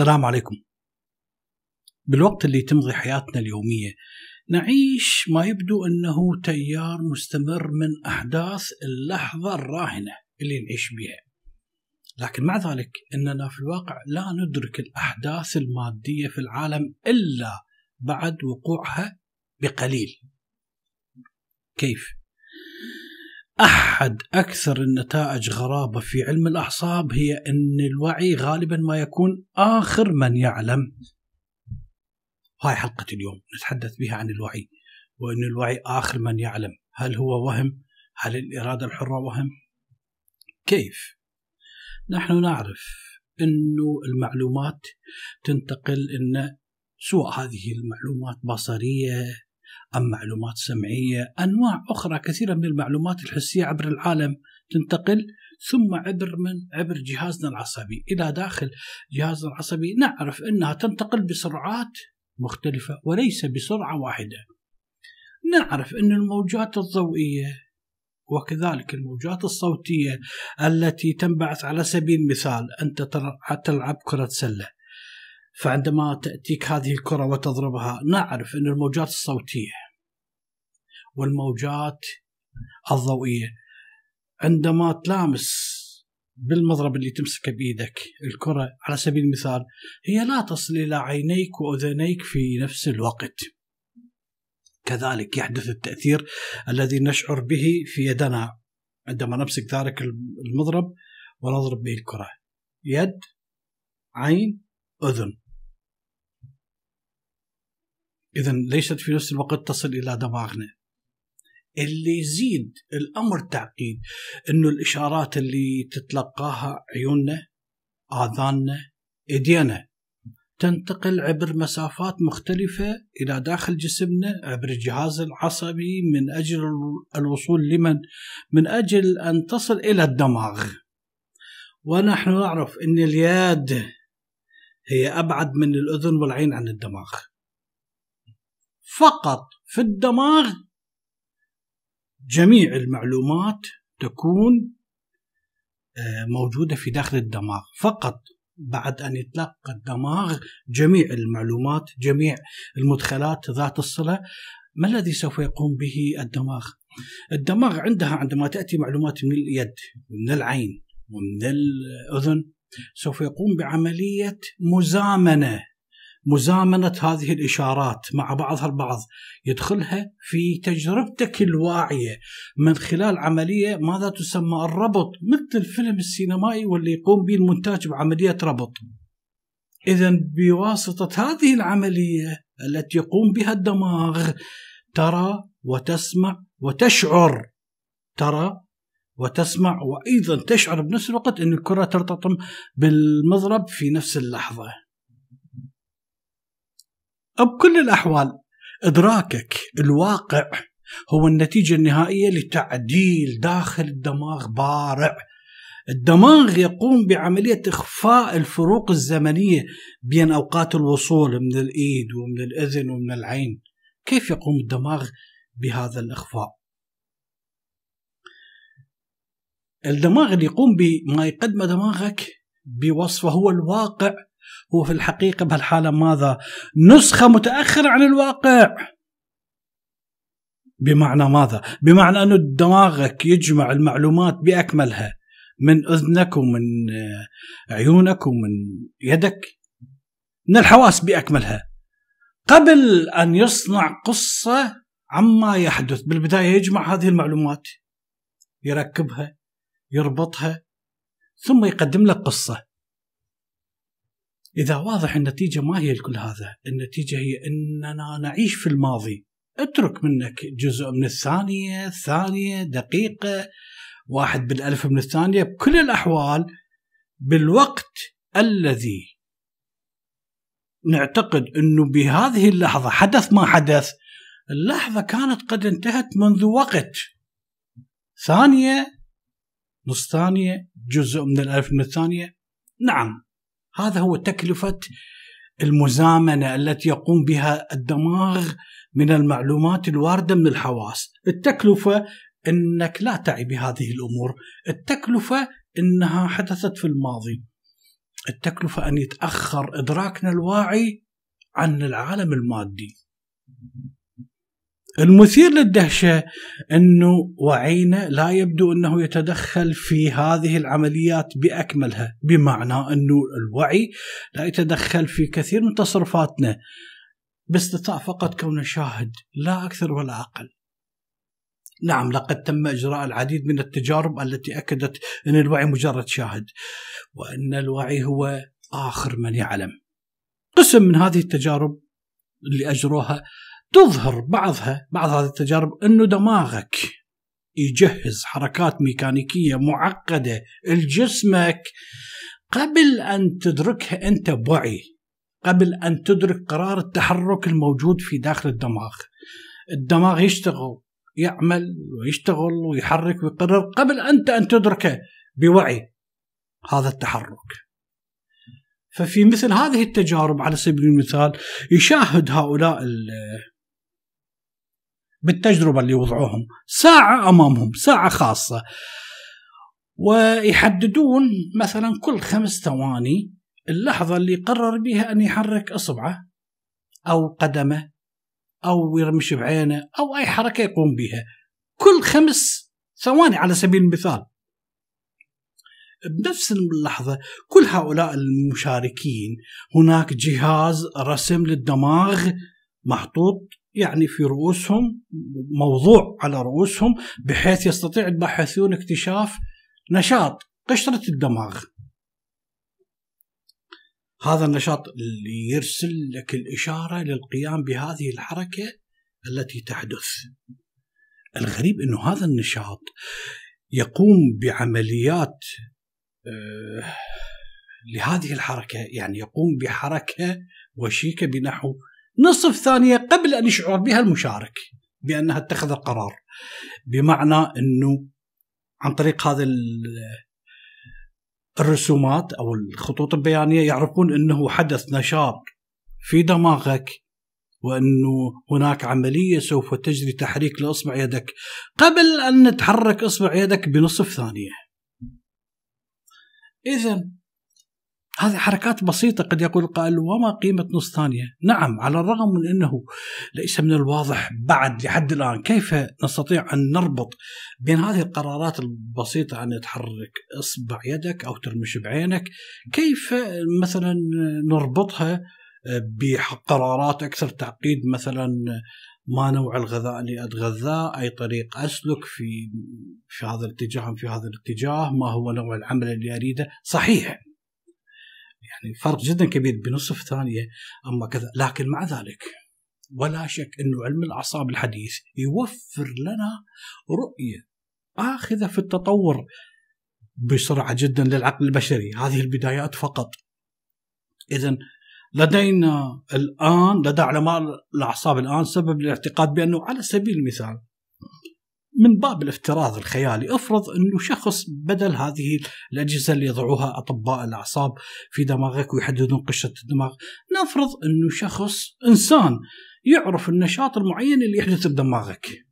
السلام عليكم. بالوقت اللي تمضي حياتنا اليوميه نعيش ما يبدو انه تيار مستمر من احداث اللحظه الراهنه اللي نعيش بها. لكن مع ذلك اننا في الواقع لا ندرك الاحداث الماديه في العالم الا بعد وقوعها بقليل. كيف؟ أحد أكثر النتائج غرابة في علم الأعصاب هي أن الوعي غالبا ما يكون آخر من يعلم هاي حلقة اليوم نتحدث بها عن الوعي وأن الوعي آخر من يعلم هل هو وهم؟ هل الإرادة الحرة وهم؟ كيف؟ نحن نعرف أنه المعلومات تنتقل أن سواء هذه المعلومات بصرية أم معلومات سمعية أنواع أخرى كثيرة من المعلومات الحسية عبر العالم تنتقل ثم عبر من عبر جهازنا العصبي إلى داخل جهازنا العصبي نعرف أنها تنتقل بسرعات مختلفة وليس بسرعة واحدة نعرف أن الموجات الضوئية وكذلك الموجات الصوتية التي تنبعث على سبيل المثال أنت تلعب كرة سلة فعندما تأتيك هذه الكرة وتضربها نعرف أن الموجات الصوتية والموجات الضوئية عندما تلامس بالمضرب اللي تمسكه بإيدك الكرة على سبيل المثال هي لا تصل إلى عينيك وأذنيك في نفس الوقت كذلك يحدث التأثير الذي نشعر به في يدنا عندما نمسك ذلك المضرب ونضرب به الكرة يد عين أذن إذا ليست في نفس الوقت تصل إلى دماغنا اللي يزيد الأمر تعقيد أنه الإشارات اللي تتلقاها عيوننا آذاننا إيدينا تنتقل عبر مسافات مختلفة إلى داخل جسمنا عبر الجهاز العصبي من أجل الوصول لمن من أجل أن تصل إلى الدماغ ونحن نعرف أن اليد هي أبعد من الأذن والعين عن الدماغ فقط في الدماغ جميع المعلومات تكون آه، موجودة في داخل الدماغ فقط بعد أن يتلقى الدماغ جميع المعلومات جميع المدخلات ذات الصلة ما الذي سوف يقوم به الدماغ؟ الدماغ عندها عندما تأتي معلومات من اليد ومن العين ومن الأذن سوف يقوم بعملية مزامنة مزامنه هذه الاشارات مع بعضها البعض يدخلها في تجربتك الواعيه من خلال عمليه ماذا تسمى الربط مثل الفيلم السينمائي واللي يقوم به المونتاج بعمليه ربط. اذا بواسطه هذه العمليه التي يقوم بها الدماغ ترى وتسمع وتشعر ترى وتسمع وايضا تشعر بنفس الوقت ان الكره ترتطم بالمضرب في نفس اللحظه. بكل الأحوال إدراكك الواقع هو النتيجة النهائية لتعديل داخل الدماغ بارع الدماغ يقوم بعملية إخفاء الفروق الزمنية بين أوقات الوصول من الإيد ومن الأذن ومن العين كيف يقوم الدماغ بهذا الإخفاء؟ الدماغ اللي يقوم بما يقدمه دماغك بوصفه هو الواقع هو في الحقيقة بهالحالة ماذا؟ نسخة متأخرة عن الواقع بمعنى ماذا؟ بمعنى أنه دماغك يجمع المعلومات بأكملها من أذنك ومن عيونك ومن يدك من الحواس بأكملها قبل أن يصنع قصة عما يحدث بالبداية يجمع هذه المعلومات يركبها يربطها ثم يقدم لك قصة اذا واضح النتيجه ما هي لكل هذا، النتيجه هي اننا نعيش في الماضي، اترك منك جزء من الثانيه، ثانية دقيقه، واحد بالالف من الثانيه، بكل الاحوال بالوقت الذي نعتقد انه بهذه اللحظه حدث ما حدث، اللحظه كانت قد انتهت منذ وقت. ثانيه نص ثانيه، جزء من الالف من الثانيه، نعم هذا هو تكلفة المزامنة التي يقوم بها الدماغ من المعلومات الواردة من الحواس التكلفة أنك لا تعي بهذه الأمور التكلفة أنها حدثت في الماضي التكلفة أن يتأخر إدراكنا الواعي عن العالم المادي المثير للدهشة أنه وعينا لا يبدو أنه يتدخل في هذه العمليات بأكملها بمعنى أنه الوعي لا يتدخل في كثير من تصرفاتنا باستطاع فقط كونه شاهد لا أكثر ولا أقل نعم لقد تم إجراء العديد من التجارب التي أكدت أن الوعي مجرد شاهد وأن الوعي هو آخر من يعلم قسم من هذه التجارب اللي أجروها تظهر بعضها بعض هذه التجارب انه دماغك يجهز حركات ميكانيكيه معقده لجسمك قبل ان تدركها انت بوعي قبل ان تدرك قرار التحرك الموجود في داخل الدماغ الدماغ يشتغل يعمل ويشتغل ويحرك ويقرر قبل انت ان تدركه بوعي هذا التحرك ففي مثل هذه التجارب على سبيل المثال يشاهد هؤلاء بالتجربه اللي وضعوهم ساعه امامهم ساعه خاصه ويحددون مثلا كل خمس ثواني اللحظه اللي قرر بها ان يحرك اصبعه او قدمه او يرمش بعينه او اي حركه يقوم بها كل خمس ثواني على سبيل المثال بنفس اللحظة كل هؤلاء المشاركين هناك جهاز رسم للدماغ محطوط يعني في رؤوسهم موضوع على رؤوسهم بحيث يستطيع الباحثون اكتشاف نشاط قشرة الدماغ هذا النشاط اللي يرسل لك الإشارة للقيام بهذه الحركة التي تحدث الغريب أنه هذا النشاط يقوم بعمليات آه، لهذه الحركة يعني يقوم بحركة وشيكة بنحو نصف ثانية قبل أن يشعر بها المشارك بأنها اتخذ القرار بمعنى أنه عن طريق هذا الرسومات أو الخطوط البيانية يعرفون أنه حدث نشاط في دماغك وأنه هناك عملية سوف تجري تحريك لإصبع يدك قبل أن تحرك إصبع يدك بنصف ثانية إذا هذه حركات بسيطة قد يقول القائل وما قيمة نص ثانية نعم على الرغم من أنه ليس من الواضح بعد لحد الآن كيف نستطيع أن نربط بين هذه القرارات البسيطة أن تحرك إصبع يدك أو ترمش بعينك كيف مثلا نربطها بقرارات أكثر تعقيد مثلا ما نوع الغذاء اللي اتغذاه، اي طريق اسلك في في هذا الاتجاه في هذا الاتجاه، ما هو نوع العمل اللي اريده، صحيح يعني فرق جدا كبير بنصف ثانيه اما كذا لكن مع ذلك ولا شك انه علم الاعصاب الحديث يوفر لنا رؤيه اخذه في التطور بسرعه جدا للعقل البشري هذه البدايات فقط اذا لدينا الان لدى علماء الاعصاب الان سبب للاعتقاد بانه على سبيل المثال من باب الافتراض الخيالي افرض انه شخص بدل هذه الاجهزه اللي يضعوها اطباء الاعصاب في دماغك ويحددون قشره الدماغ نفرض انه شخص انسان يعرف النشاط المعين اللي يحدث بدماغك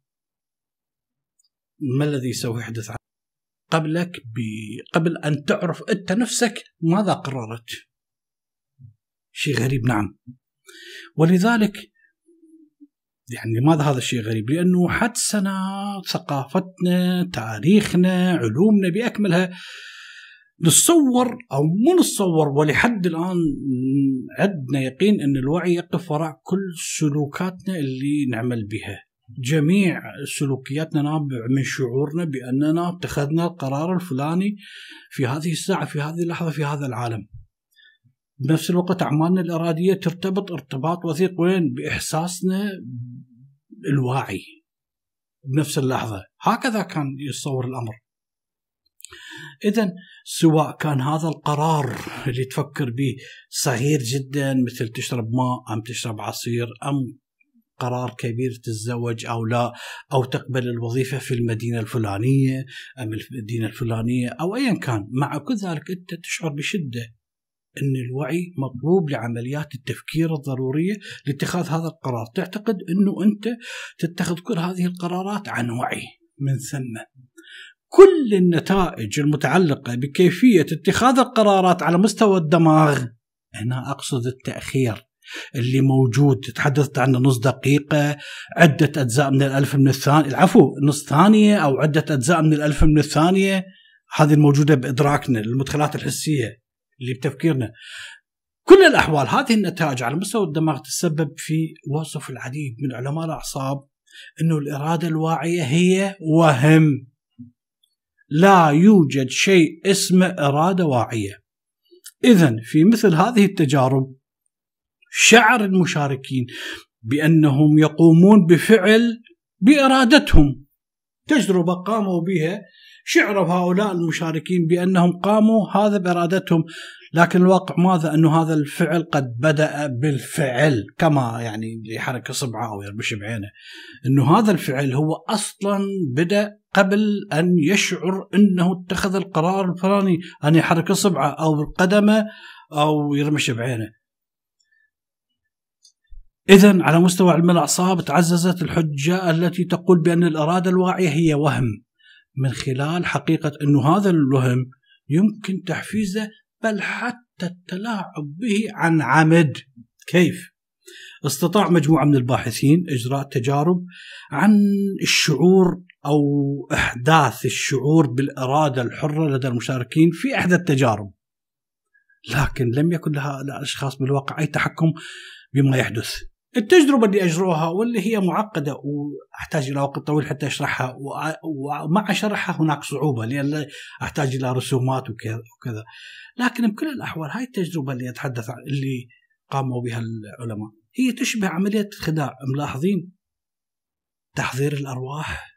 ما الذي سوف يحدث قبلك ب... قبل ان تعرف انت نفسك ماذا قررت شيء غريب نعم ولذلك يعني لماذا هذا الشيء غريب؟ لانه نعم. حدسنا، ثقافتنا، تاريخنا، علومنا باكملها نتصور او مو نتصور ولحد الان عندنا يقين ان الوعي يقف وراء كل سلوكاتنا اللي نعمل بها. جميع سلوكياتنا نابع من شعورنا باننا اتخذنا القرار الفلاني في هذه الساعه في هذه اللحظه في هذا العالم. بنفس الوقت أعمالنا الإرادية ترتبط ارتباط وثيق وين بإحساسنا الواعي بنفس اللحظة هكذا كان يتصور الأمر إذا سواء كان هذا القرار اللي تفكر به صغير جدا مثل تشرب ماء أم تشرب عصير أم قرار كبير تتزوج أو لا أو تقبل الوظيفة في المدينة الفلانية أم المدينة الفلانية أو أيا كان مع كل ذلك أنت تشعر بشدة ان الوعي مطلوب لعمليات التفكير الضروريه لاتخاذ هذا القرار، تعتقد انه انت تتخذ كل هذه القرارات عن وعي من ثم كل النتائج المتعلقه بكيفيه اتخاذ القرارات على مستوى الدماغ هنا اقصد التاخير اللي موجود تحدثت عنه نص دقيقة عدة أجزاء من الألف من الثانية العفو نص ثانية أو عدة أجزاء من الألف من الثانية هذه الموجودة بإدراكنا المدخلات الحسية اللي بتفكيرنا كل الأحوال هذه النتائج على مستوى الدماغ تتسبب في وصف العديد من علماء الأعصاب أنه الإرادة الواعية هي وهم لا يوجد شيء اسمه إرادة واعية إذا في مثل هذه التجارب شعر المشاركين بأنهم يقومون بفعل بإرادتهم تجربة قاموا بها شعروا هؤلاء المشاركين بأنهم قاموا هذا بإرادتهم لكن الواقع ماذا أنه هذا الفعل قد بدأ بالفعل كما يعني يحرك صبعه أو يربش بعينه أنه هذا الفعل هو أصلا بدأ قبل أن يشعر أنه اتخذ القرار الفلاني أن يحرك صبعه أو قدمه أو يرمش بعينه إذا على مستوى علم الأعصاب تعززت الحجة التي تقول بأن الإرادة الواعية هي وهم من خلال حقيقة أنه هذا الوهم يمكن تحفيزه بل حتى التلاعب به عن عمد كيف؟ استطاع مجموعة من الباحثين إجراء تجارب عن الشعور أو إحداث الشعور بالإرادة الحرة لدى المشاركين في إحدى التجارب لكن لم يكن لها الأشخاص بالواقع أي تحكم بما يحدث التجربه اللي اجروها واللي هي معقده واحتاج الى وقت طويل حتى اشرحها ومع شرحها هناك صعوبه لان احتاج الى رسومات وكذا لكن بكل الاحوال هاي التجربه اللي اتحدث عن اللي قاموا بها العلماء هي تشبه عمليه الخداع ملاحظين تحضير الارواح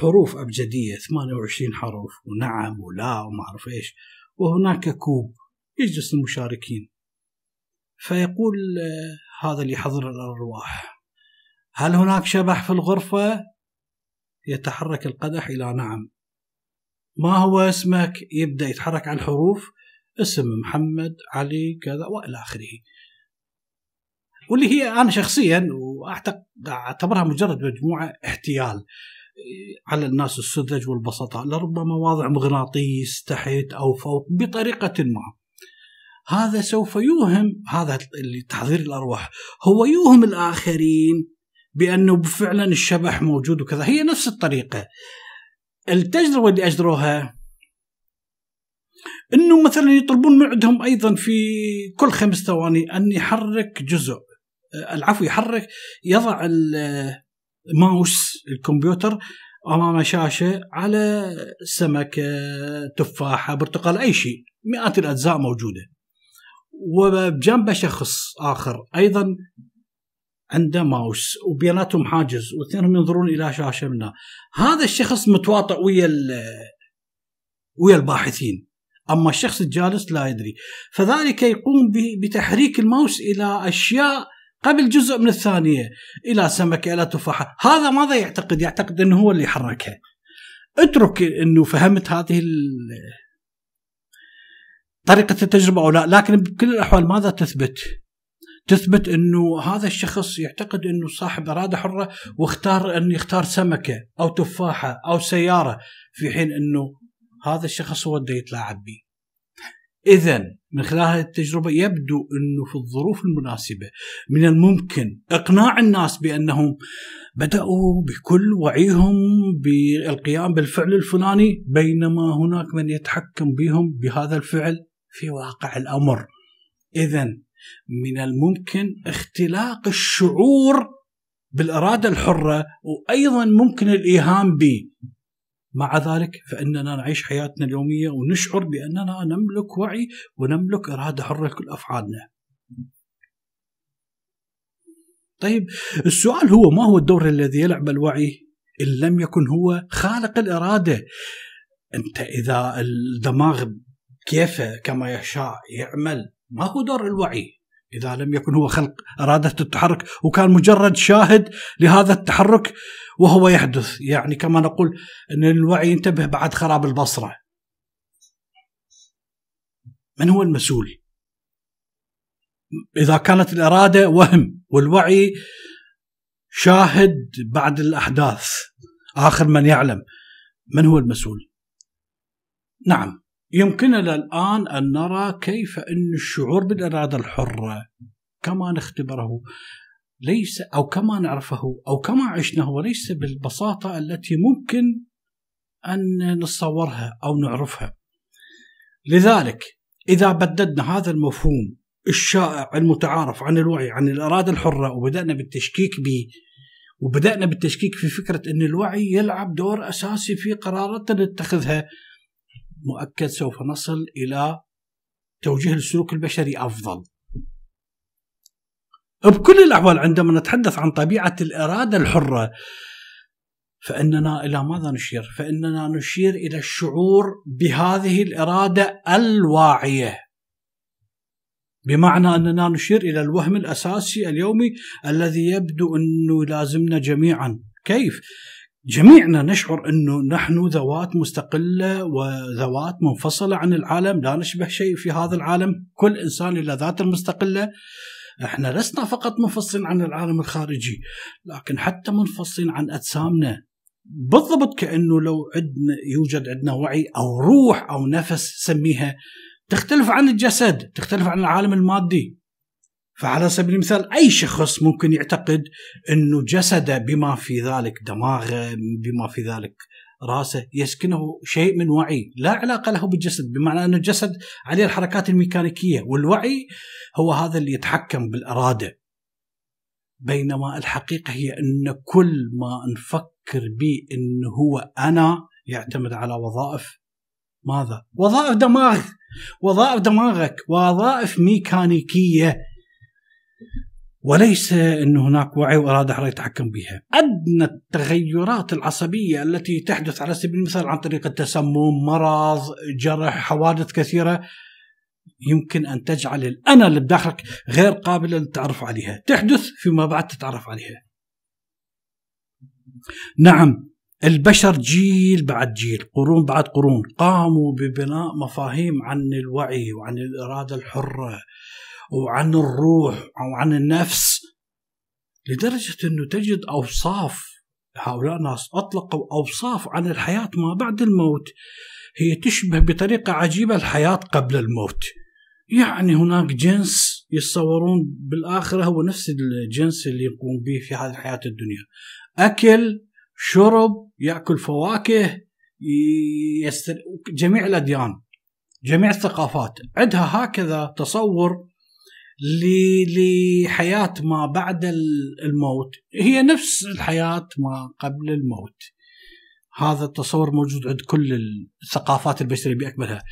حروف ابجديه 28 حرف ونعم ولا وما اعرف ايش وهناك كوب يجلس المشاركين فيقول آه، هذا اللي حضر الأرواح هل هناك شبح في الغرفة؟ يتحرك القدح إلى نعم ما هو اسمك؟ يبدأ يتحرك على الحروف اسم محمد علي كذا والى اخره واللي هي انا شخصيا أعتبرها مجرد مجموعه احتيال آه، على الناس السذج والبسطاء لربما وضع مغناطيس تحت او فوق بطريقه ما هذا سوف يوهم هذا اللي تحضير الارواح هو يوهم الاخرين بانه فعلا الشبح موجود وكذا هي نفس الطريقه التجربه اللي اجروها انه مثلا يطلبون من عندهم ايضا في كل خمس ثواني ان يحرك جزء العفو يحرك يضع الماوس الكمبيوتر امام شاشه على سمكه تفاحه برتقال اي شيء مئات الاجزاء موجوده وبجنبه شخص اخر ايضا عنده ماوس وبيناتهم حاجز واثنينهم ينظرون الى شاشه منا هذا الشخص متواطئ ويا ويا الباحثين اما الشخص الجالس لا يدري فذلك يقوم بتحريك الماوس الى اشياء قبل جزء من الثانيه الى سمكه الى تفاحه هذا ماذا يعتقد يعتقد انه هو اللي حركها اترك انه فهمت هذه طريقه التجربه او لا لكن بكل الاحوال ماذا تثبت؟ تثبت انه هذا الشخص يعتقد انه صاحب اراده حره واختار أن يختار سمكه او تفاحه او سياره في حين انه هذا الشخص هو اللي يتلاعب به. اذا من خلال هذه التجربه يبدو انه في الظروف المناسبه من الممكن اقناع الناس بانهم بداوا بكل وعيهم بالقيام بالفعل الفلاني بينما هناك من يتحكم بهم بهذا الفعل في واقع الامر اذا من الممكن اختلاق الشعور بالاراده الحره وايضا ممكن الايهام به مع ذلك فاننا نعيش حياتنا اليوميه ونشعر باننا نملك وعي ونملك اراده حره لكل افعالنا طيب السؤال هو ما هو الدور الذي يلعب الوعي ان لم يكن هو خالق الاراده انت اذا الدماغ كيف كما يشاء يعمل ما هو دور الوعي إذا لم يكن هو خلق إرادة التحرك وكان مجرد شاهد لهذا التحرك وهو يحدث يعني كما نقول أن الوعي ينتبه بعد خراب البصرة من هو المسؤول إذا كانت الإرادة وهم والوعي شاهد بعد الأحداث آخر من يعلم من هو المسؤول نعم يمكننا الآن أن نرى كيف أن الشعور بالإرادة الحرة كما نختبره ليس أو كما نعرفه أو كما عشناه ليس بالبساطة التي ممكن أن نتصورها أو نعرفها لذلك إذا بددنا هذا المفهوم الشائع المتعارف عن الوعي عن الإرادة الحرة وبدأنا بالتشكيك به وبدأنا بالتشكيك في فكرة أن الوعي يلعب دور أساسي في قرارات نتخذها مؤكد سوف نصل الى توجيه السلوك البشري افضل. بكل الاحوال عندما نتحدث عن طبيعه الاراده الحره فاننا الى ماذا نشير؟ فاننا نشير الى الشعور بهذه الاراده الواعيه. بمعنى اننا نشير الى الوهم الاساسي اليومي الذي يبدو انه لازمنا جميعا، كيف؟ جميعنا نشعر انه نحن ذوات مستقله وذوات منفصله عن العالم، لا نشبه شيء في هذا العالم، كل انسان الى ذاته المستقله. احنا لسنا فقط منفصلين عن العالم الخارجي، لكن حتى منفصلين عن اجسامنا. بالضبط كانه لو عندنا يوجد عندنا وعي او روح او نفس سميها تختلف عن الجسد، تختلف عن العالم المادي. فعلى سبيل المثال أي شخص ممكن يعتقد أنه جسده بما في ذلك دماغه بما في ذلك راسه يسكنه شيء من وعي لا علاقة له بالجسد بمعنى أن الجسد عليه الحركات الميكانيكية والوعي هو هذا اللي يتحكم بالإرادة بينما الحقيقة هي أن كل ما نفكر به أنه هو أنا يعتمد على وظائف ماذا؟ وظائف دماغ وظائف دماغك وظائف ميكانيكية وليس أن هناك وعي وإرادة حرة يتحكم بها أدنى التغيرات العصبية التي تحدث على سبيل المثال عن طريق التسمم مرض جرح حوادث كثيرة يمكن أن تجعل الأنا اللي بداخلك غير قابلة للتعرف عليها تحدث فيما بعد تتعرف عليها نعم البشر جيل بعد جيل قرون بعد قرون قاموا ببناء مفاهيم عن الوعي وعن الإرادة الحرة وعن الروح أو عن النفس لدرجة أنه تجد أوصاف هؤلاء الناس أطلقوا أوصاف عن الحياة ما بعد الموت هي تشبه بطريقة عجيبة الحياة قبل الموت يعني هناك جنس يتصورون بالآخرة هو نفس الجنس اللي يقوم به في هذه الحياة الدنيا أكل شرب يأكل فواكه يستر... جميع الأديان جميع الثقافات عندها هكذا تصور لحياة ما بعد الموت هي نفس الحياة ما قبل الموت هذا التصور موجود عند كل الثقافات البشرية بأكملها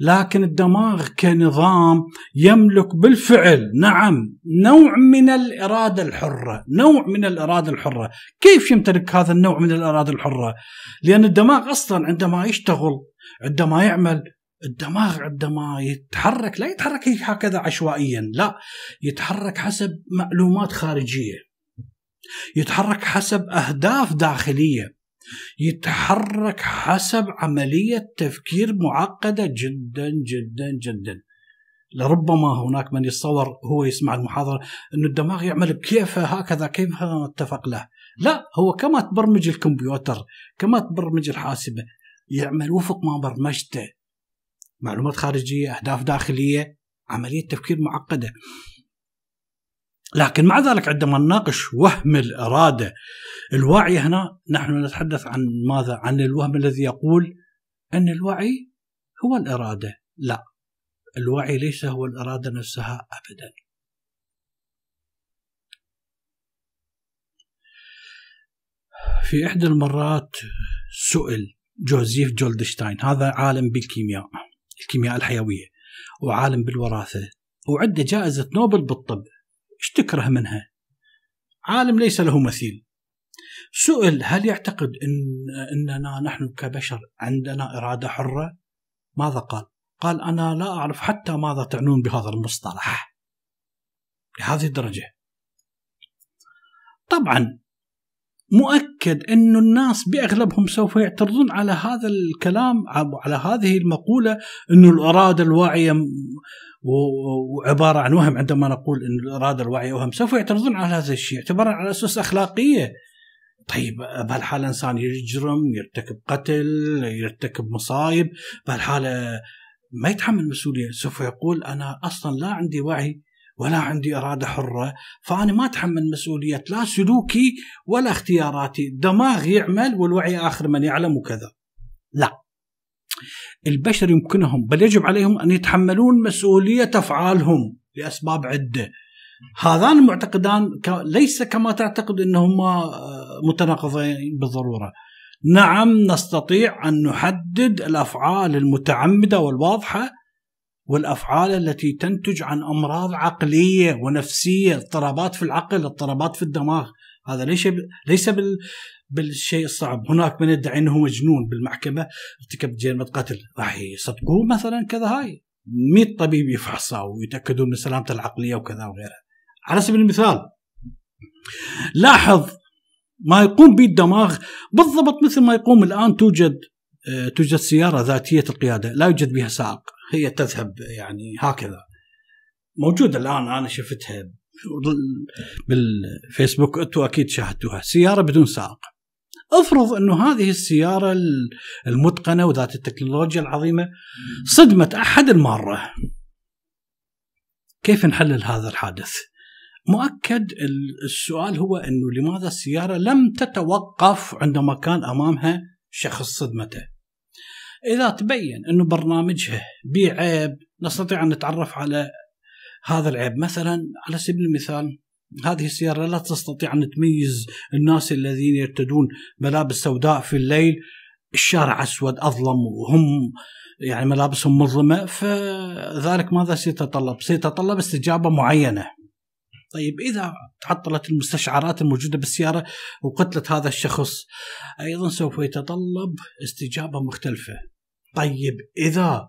لكن الدماغ كنظام يملك بالفعل نعم نوع من الإرادة الحرة نوع من الإرادة الحرة كيف يمتلك هذا النوع من الإرادة الحرة لأن الدماغ أصلا عندما يشتغل عندما يعمل الدماغ عندما يتحرك لا يتحرك هكذا عشوائيا لا يتحرك حسب معلومات خارجيه يتحرك حسب اهداف داخليه يتحرك حسب عمليه تفكير معقده جدا جدا جدا لربما هناك من يتصور هو يسمع المحاضره انه الدماغ يعمل بكيفه هكذا كيف اتفق له لا هو كما تبرمج الكمبيوتر كما تبرمج الحاسبه يعمل وفق ما برمجته معلومات خارجيه اهداف داخليه عمليه تفكير معقده لكن مع ذلك عندما نناقش وهم الاراده الواعيه هنا نحن نتحدث عن ماذا؟ عن الوهم الذي يقول ان الوعي هو الاراده، لا الوعي ليس هو الاراده نفسها ابدا. في احدى المرات سئل جوزيف جولدشتاين هذا عالم بالكيمياء الكيمياء الحيويه وعالم بالوراثه وعنده جائزه نوبل بالطب ايش تكره منها؟ عالم ليس له مثيل سئل هل يعتقد ان اننا نحن كبشر عندنا اراده حره؟ ماذا قال؟ قال انا لا اعرف حتى ماذا تعنون بهذا المصطلح. لهذه الدرجه. طبعا مؤكد أن الناس بأغلبهم سوف يعترضون على هذا الكلام على هذه المقولة أن الإرادة الواعية وعبارة عن وهم عندما نقول أن الإرادة الواعية وهم سوف يعترضون على هذا الشيء اعتبارا على أسس أخلاقية طيب بهالحالة إنسان يجرم يرتكب قتل يرتكب مصايب بهالحالة ما يتحمل مسؤولية سوف يقول أنا أصلا لا عندي وعي ولا عندي اراده حره فانا ما اتحمل مسؤوليه لا سلوكي ولا اختياراتي الدماغ يعمل والوعي اخر من يعلم وكذا لا البشر يمكنهم بل يجب عليهم ان يتحملون مسؤوليه افعالهم لاسباب عده هذان المعتقدان ليس كما تعتقد انهما آه، متناقضين بالضروره نعم نستطيع ان نحدد الافعال المتعمده والواضحه والافعال التي تنتج عن امراض عقليه ونفسيه اضطرابات في العقل اضطرابات في الدماغ هذا ليس ليس بال بالشيء الصعب هناك من يدعي انه مجنون بالمحكمه ارتكب جريمه قتل راح يصدقوه مثلا كذا هاي 100 طبيب يفحصه ويتاكدون من سلامته العقليه وكذا وغيره على سبيل المثال لاحظ ما يقوم به الدماغ بالضبط مثل ما يقوم الان توجد آه، توجد سياره ذاتيه القياده لا يوجد بها سائق هي تذهب يعني هكذا موجوده الان انا شفتها بالفيسبوك انتم اكيد شاهدتوها سياره بدون سائق افرض انه هذه السياره المتقنه وذات التكنولوجيا العظيمه صدمت احد الماره كيف نحلل هذا الحادث؟ مؤكد السؤال هو انه لماذا السياره لم تتوقف عندما كان امامها شخص صدمته؟ إذا تبين أنه برنامجه به عيب نستطيع أن نتعرف على هذا العيب مثلا على سبيل المثال هذه السيارة لا تستطيع أن تميز الناس الذين يرتدون ملابس سوداء في الليل الشارع أسود أظلم وهم يعني ملابسهم مظلمة فذلك ماذا سيتطلب؟ سيتطلب استجابة معينة طيب إذا تعطلت المستشعرات الموجودة بالسيارة وقتلت هذا الشخص أيضا سوف يتطلب استجابة مختلفة طيب إذا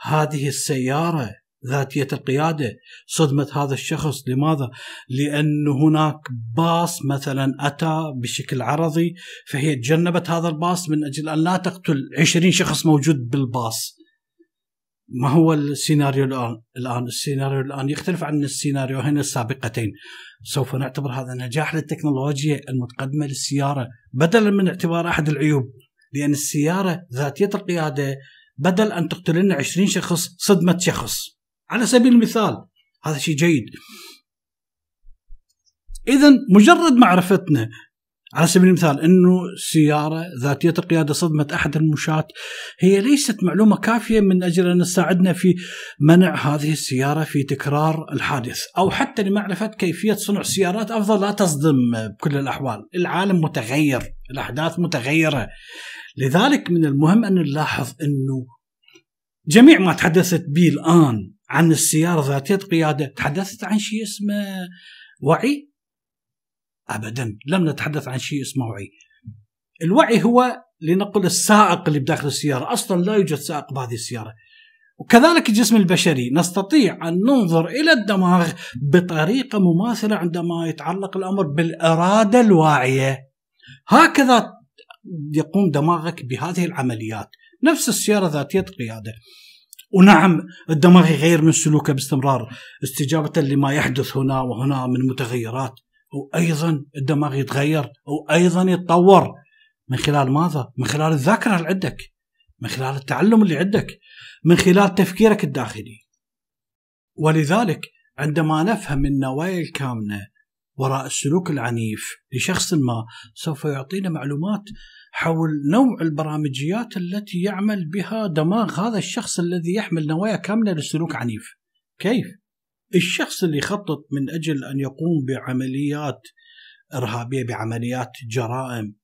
هذه السيارة ذاتية القيادة صدمت هذا الشخص لماذا؟ لأن هناك باص مثلا أتى بشكل عرضي فهي تجنبت هذا الباص من أجل أن لا تقتل 20 شخص موجود بالباص ما هو السيناريو الان؟ الان السيناريو الان يختلف عن السيناريوهين السابقتين. سوف نعتبر هذا نجاح للتكنولوجيا المتقدمه للسياره بدلا من اعتبار احد العيوب، لان السياره ذاتيه القياده بدل ان تقتل لنا 20 شخص صدمه شخص. على سبيل المثال هذا شيء جيد. اذا مجرد معرفتنا على سبيل المثال انه سياره ذاتيه القياده صدمت احد المشاة هي ليست معلومه كافيه من اجل ان تساعدنا في منع هذه السياره في تكرار الحادث او حتى لمعرفه كيفيه صنع سيارات افضل لا تصدم بكل الاحوال، العالم متغير، الاحداث متغيره. لذلك من المهم ان نلاحظ انه جميع ما تحدثت به الان عن السياره ذاتيه القياده تحدثت عن شيء اسمه وعي ابدا لم نتحدث عن شيء اسمه وعي الوعي هو لنقل السائق اللي بداخل السياره اصلا لا يوجد سائق بهذه السياره وكذلك الجسم البشري نستطيع أن ننظر إلى الدماغ بطريقة مماثلة عندما يتعلق الأمر بالإرادة الواعية هكذا يقوم دماغك بهذه العمليات نفس السيارة ذاتية القيادة ونعم الدماغ يغير من سلوكه باستمرار استجابة لما يحدث هنا وهنا من متغيرات وايضا الدماغ يتغير وايضا يتطور من خلال ماذا؟ من خلال الذاكره اللي عندك من خلال التعلم اللي عندك من خلال تفكيرك الداخلي ولذلك عندما نفهم النوايا الكامنه وراء السلوك العنيف لشخص ما سوف يعطينا معلومات حول نوع البرامجيات التي يعمل بها دماغ هذا الشخص الذي يحمل نوايا كامنه للسلوك عنيف كيف الشخص اللي يخطط من اجل ان يقوم بعمليات ارهابيه بعمليات جرائم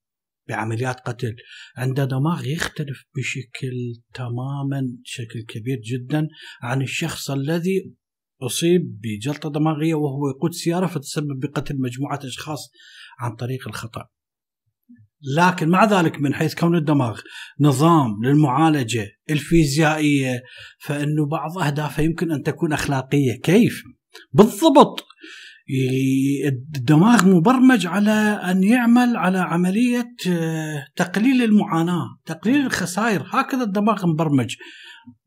بعمليات قتل عنده دماغ يختلف بشكل تماما بشكل كبير جدا عن الشخص الذي أصيب بجلطة دماغية وهو يقود سيارة فتسبب بقتل مجموعة أشخاص عن طريق الخطأ لكن مع ذلك من حيث كون الدماغ نظام للمعالجه الفيزيائيه فانه بعض اهدافه يمكن ان تكون اخلاقيه كيف؟ بالضبط الدماغ مبرمج على ان يعمل على عمليه آه، تقليل المعاناه، تقليل الخسائر، هكذا الدماغ مبرمج.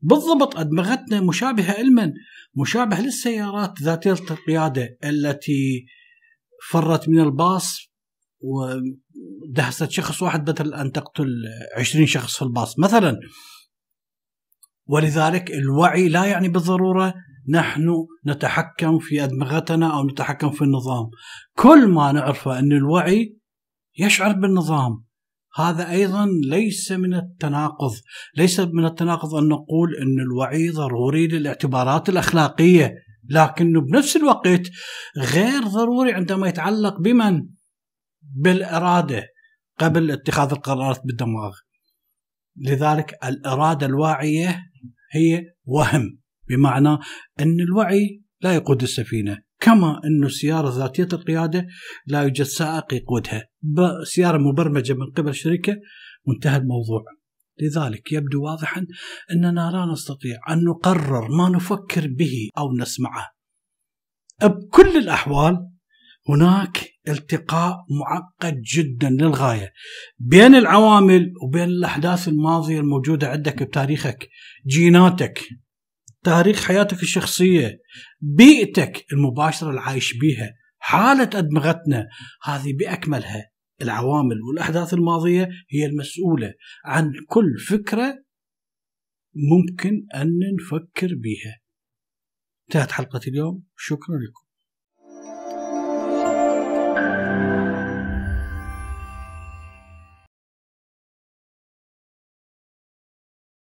بالضبط ادمغتنا مشابهه علما، مشابهه للسيارات ذاتيه القياده التي فرت من الباص دهست شخص واحد بدل أن تقتل عشرين شخص في الباص مثلا ولذلك الوعي لا يعني بالضرورة نحن نتحكم في أدمغتنا أو نتحكم في النظام كل ما نعرفه أن الوعي يشعر بالنظام هذا أيضا ليس من التناقض ليس من التناقض أن نقول أن الوعي ضروري للاعتبارات الأخلاقية لكنه بنفس الوقت غير ضروري عندما يتعلق بمن بالاراده قبل اتخاذ القرارات بالدماغ لذلك الاراده الواعيه هي وهم بمعنى ان الوعي لا يقود السفينه كما أن السيارة ذاتية القيادة لا يوجد سائق يقودها سيارة مبرمجة من قبل شركة وانتهى الموضوع لذلك يبدو واضحا أننا لا نستطيع أن نقرر ما نفكر به أو نسمعه بكل الأحوال هناك التقاء معقد جدا للغايه بين العوامل وبين الاحداث الماضيه الموجوده عندك بتاريخك، جيناتك، تاريخ حياتك الشخصيه، بيئتك المباشره العايش بيها، حاله ادمغتنا هذه باكملها العوامل والاحداث الماضيه هي المسؤوله عن كل فكره ممكن ان نفكر بها انتهت حلقه اليوم، شكرا لكم.